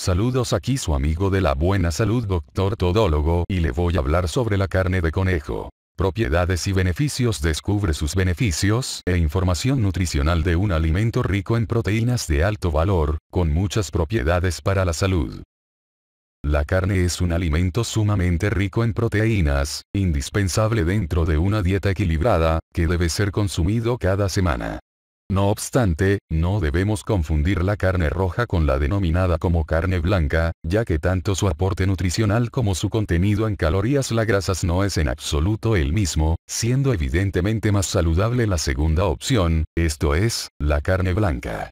Saludos aquí su amigo de la buena salud doctor todólogo y le voy a hablar sobre la carne de conejo. Propiedades y beneficios Descubre sus beneficios e información nutricional de un alimento rico en proteínas de alto valor, con muchas propiedades para la salud. La carne es un alimento sumamente rico en proteínas, indispensable dentro de una dieta equilibrada, que debe ser consumido cada semana. No obstante, no debemos confundir la carne roja con la denominada como carne blanca, ya que tanto su aporte nutricional como su contenido en calorías la grasas no es en absoluto el mismo, siendo evidentemente más saludable la segunda opción, esto es, la carne blanca.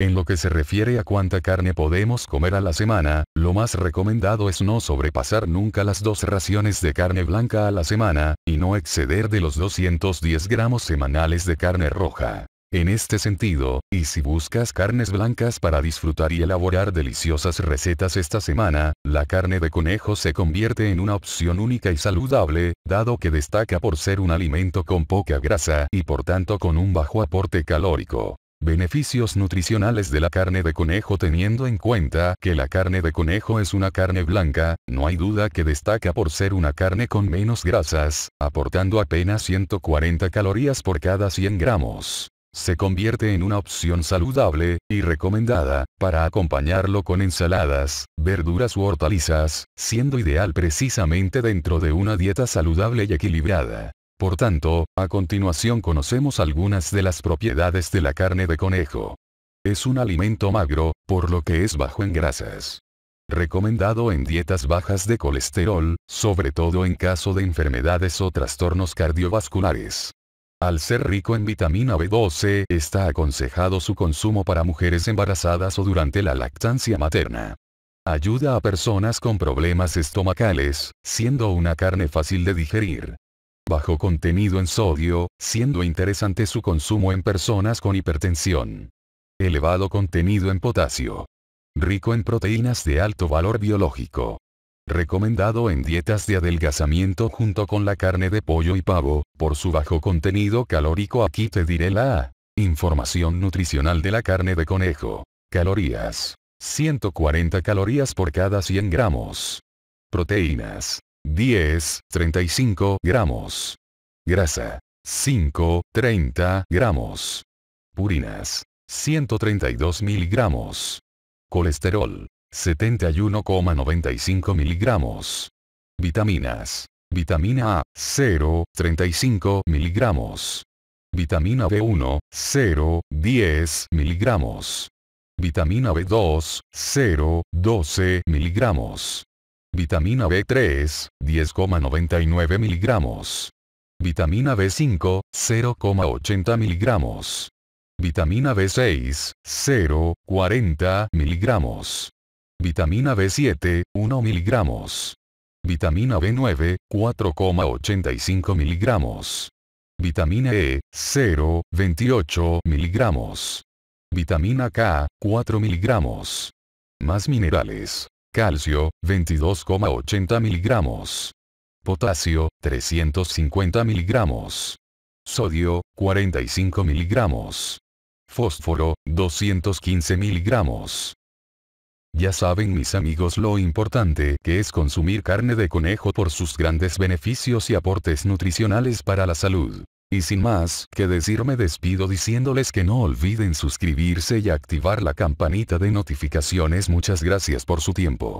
En lo que se refiere a cuánta carne podemos comer a la semana, lo más recomendado es no sobrepasar nunca las dos raciones de carne blanca a la semana, y no exceder de los 210 gramos semanales de carne roja. En este sentido, y si buscas carnes blancas para disfrutar y elaborar deliciosas recetas esta semana, la carne de conejo se convierte en una opción única y saludable, dado que destaca por ser un alimento con poca grasa y por tanto con un bajo aporte calórico. Beneficios nutricionales de la carne de conejo Teniendo en cuenta que la carne de conejo es una carne blanca, no hay duda que destaca por ser una carne con menos grasas, aportando apenas 140 calorías por cada 100 gramos se convierte en una opción saludable, y recomendada, para acompañarlo con ensaladas, verduras u hortalizas, siendo ideal precisamente dentro de una dieta saludable y equilibrada. Por tanto, a continuación conocemos algunas de las propiedades de la carne de conejo. Es un alimento magro, por lo que es bajo en grasas. Recomendado en dietas bajas de colesterol, sobre todo en caso de enfermedades o trastornos cardiovasculares. Al ser rico en vitamina B12, está aconsejado su consumo para mujeres embarazadas o durante la lactancia materna. Ayuda a personas con problemas estomacales, siendo una carne fácil de digerir. Bajo contenido en sodio, siendo interesante su consumo en personas con hipertensión. Elevado contenido en potasio. Rico en proteínas de alto valor biológico recomendado en dietas de adelgazamiento junto con la carne de pollo y pavo, por su bajo contenido calórico aquí te diré la información nutricional de la carne de conejo. Calorías. 140 calorías por cada 100 gramos. Proteínas. 10, 35 gramos. Grasa. 5, 30 gramos. Purinas. 132 miligramos. Colesterol. 71,95 miligramos. Vitaminas. Vitamina A, 0, 35 miligramos. Vitamina B1, 0, 10 miligramos. Vitamina B2, 0, 12 miligramos. Vitamina B3, 10,99 miligramos. Vitamina B5, 0,80 miligramos. Vitamina B6, 0,40 miligramos. Vitamina B7, 1 miligramos. Vitamina B9, 4,85 miligramos. Vitamina E, 0, 28 miligramos. Vitamina K, 4 miligramos. Más minerales. Calcio, 22,80 miligramos. Potasio, 350 miligramos. Sodio, 45 miligramos. Fósforo, 215 miligramos. Ya saben mis amigos lo importante que es consumir carne de conejo por sus grandes beneficios y aportes nutricionales para la salud. Y sin más que decir me despido diciéndoles que no olviden suscribirse y activar la campanita de notificaciones. Muchas gracias por su tiempo.